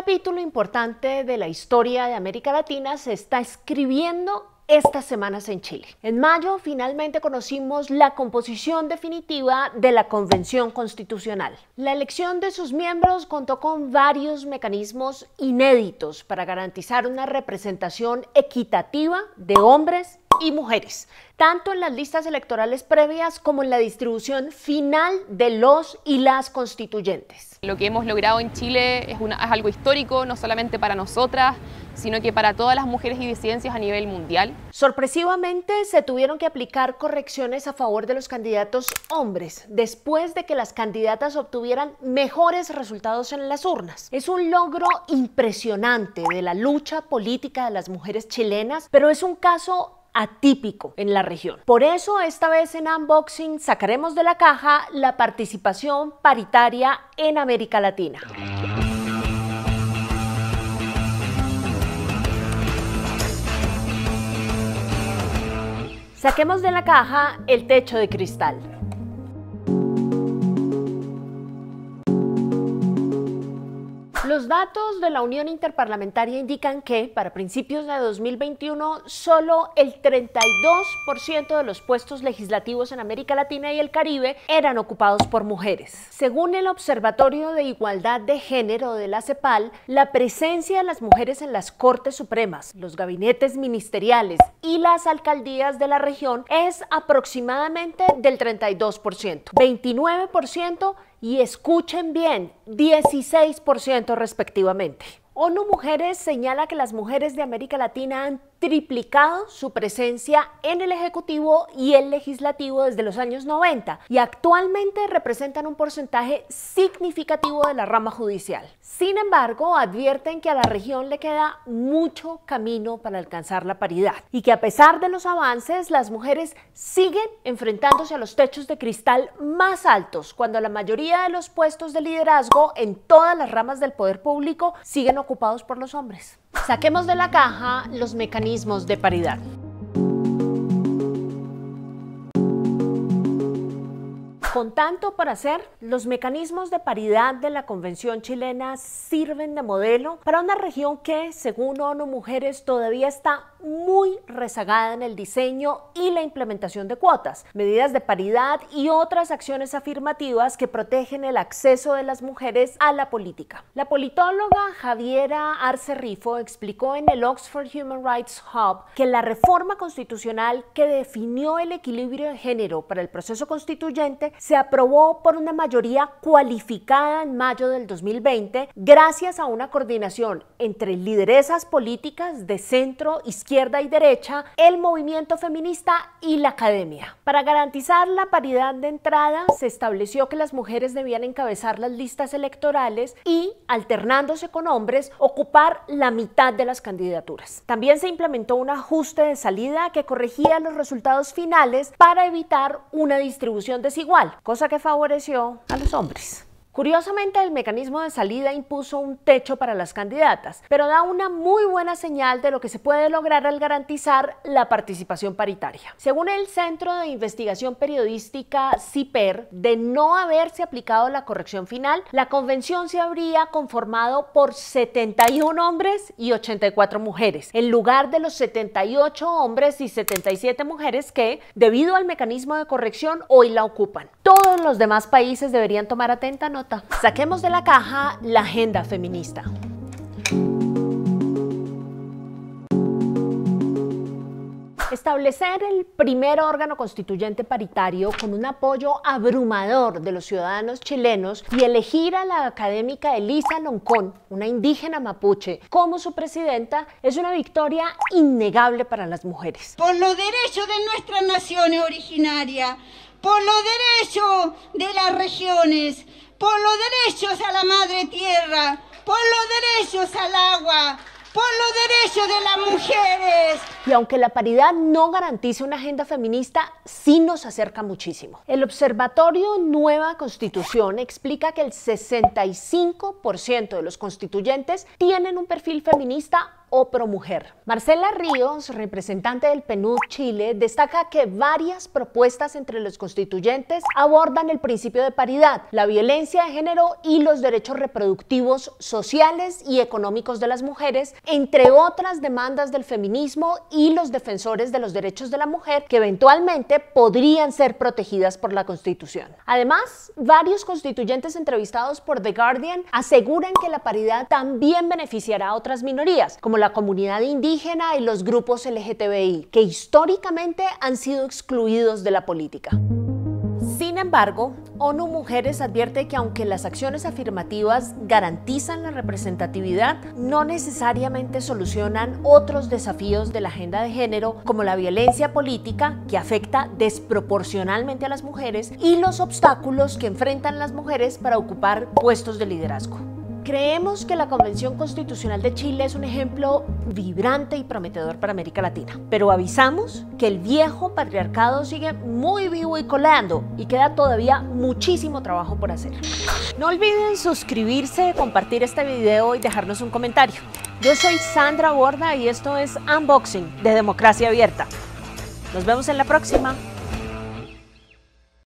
Un capítulo importante de la historia de América Latina se está escribiendo estas semanas en Chile. En mayo finalmente conocimos la composición definitiva de la Convención Constitucional. La elección de sus miembros contó con varios mecanismos inéditos para garantizar una representación equitativa de hombres y mujeres, tanto en las listas electorales previas como en la distribución final de los y las constituyentes. Lo que hemos logrado en Chile es, algo histórico, no solamente para nosotras, sino que para todas las mujeres y disidencias a nivel mundial. Sorpresivamente, se tuvieron que aplicar correcciones a favor de los candidatos hombres, después de que las candidatas obtuvieran mejores resultados en las urnas. Es un logro impresionante de la lucha política de las mujeres chilenas, pero es un caso atípico en la región. Por eso esta vez en Unboxing sacaremos de la caja la participación paritaria en América Latina. Saquemos de la caja el techo de cristal. Los datos de la Unión Interparlamentaria indican que para principios de 2021 solo el 32% de los puestos legislativos en América Latina y el Caribe eran ocupados por mujeres. Según el Observatorio de Igualdad de Género de la CEPAL, la presencia de las mujeres en las Cortes Supremas, los gabinetes ministeriales y las alcaldías de la región es aproximadamente del 32%, 29% y escuchen bien, 16% respectivamente. ONU Mujeres señala que las mujeres de América Latina han triplicado su presencia en el Ejecutivo y el Legislativo desde los años 90 y actualmente representan un porcentaje significativo de la rama judicial. Sin embargo, advierten que a la región le queda mucho camino para alcanzar la paridad y que a pesar de los avances, las mujeres siguen enfrentándose a los techos de cristal más altos cuando la mayoría de los puestos de liderazgo en todas las ramas del poder público siguen ocupados por los hombres. Saquemos de la caja los mecanismos de paridad. Con tanto por hacer, los mecanismos de paridad de la Convención chilena sirven de modelo para una región que, según ONU Mujeres, todavía está muy rezagada en el diseño y la implementación de cuotas, medidas de paridad y otras acciones afirmativas que protegen el acceso de las mujeres a la política. La politóloga Javiera Arce Rifo explicó en el Oxford Human Rights Hub que la reforma constitucional que definió el equilibrio de género para el proceso constituyente se aprobó por una mayoría cualificada en mayo del 2020 gracias a una coordinación entre lideresas políticas de centro, izquierda y derecha, el movimiento feminista y la academia. Para garantizar la paridad de entrada, se estableció que las mujeres debían encabezar las listas electorales y, alternándose con hombres, ocupar la mitad de las candidaturas. También se implementó un ajuste de salida que corregía los resultados finales para evitar una distribución desigual cosa que favoreció a los hombres. Curiosamente, el mecanismo de salida impuso un techo para las candidatas, pero da una muy buena señal de lo que se puede lograr al garantizar la participación paritaria. Según el Centro de Investigación Periodística CIPER, de no haberse aplicado la corrección final, la convención se habría conformado por 71 hombres y 84 mujeres, en lugar de los 78 hombres y 77 mujeres que, debido al mecanismo de corrección, hoy la ocupan todos los demás países deberían tomar atenta nota. Saquemos de la caja la agenda feminista. Establecer el primer órgano constituyente paritario con un apoyo abrumador de los ciudadanos chilenos y elegir a la académica Elisa Loncón, una indígena mapuche, como su presidenta es una victoria innegable para las mujeres. Por los derechos de nuestras naciones originaria, por los derechos de las regiones, por los derechos a la madre tierra, por los derechos al agua, por los derechos de las mujeres. Y aunque la paridad no garantice una agenda feminista, sí nos acerca muchísimo. El Observatorio Nueva Constitución explica que el 65% de los constituyentes tienen un perfil feminista o promujer. Marcela Ríos, representante del PNUD Chile, destaca que varias propuestas entre los constituyentes abordan el principio de paridad, la violencia de género y los derechos reproductivos, sociales y económicos de las mujeres, entre otras demandas del feminismo y los defensores de los derechos de la mujer que eventualmente podrían ser protegidas por la Constitución. Además, varios constituyentes entrevistados por The Guardian aseguran que la paridad también beneficiará a otras minorías, como la comunidad indígena y los grupos LGTBI, que históricamente han sido excluidos de la política. Sin embargo, ONU Mujeres advierte que aunque las acciones afirmativas garantizan la representatividad, no necesariamente solucionan otros desafíos de la agenda de género, como la violencia política, que afecta desproporcionalmente a las mujeres, y los obstáculos que enfrentan las mujeres para ocupar puestos de liderazgo. Creemos que la Convención Constitucional de Chile es un ejemplo vibrante y prometedor para América Latina, pero avisamos que el viejo patriarcado sigue muy vivo y coleando y queda todavía muchísimo trabajo por hacer. No olviden suscribirse, compartir este video y dejarnos un comentario. Yo soy Sandra Borda y esto es Unboxing de Democracia Abierta. Nos vemos en la próxima.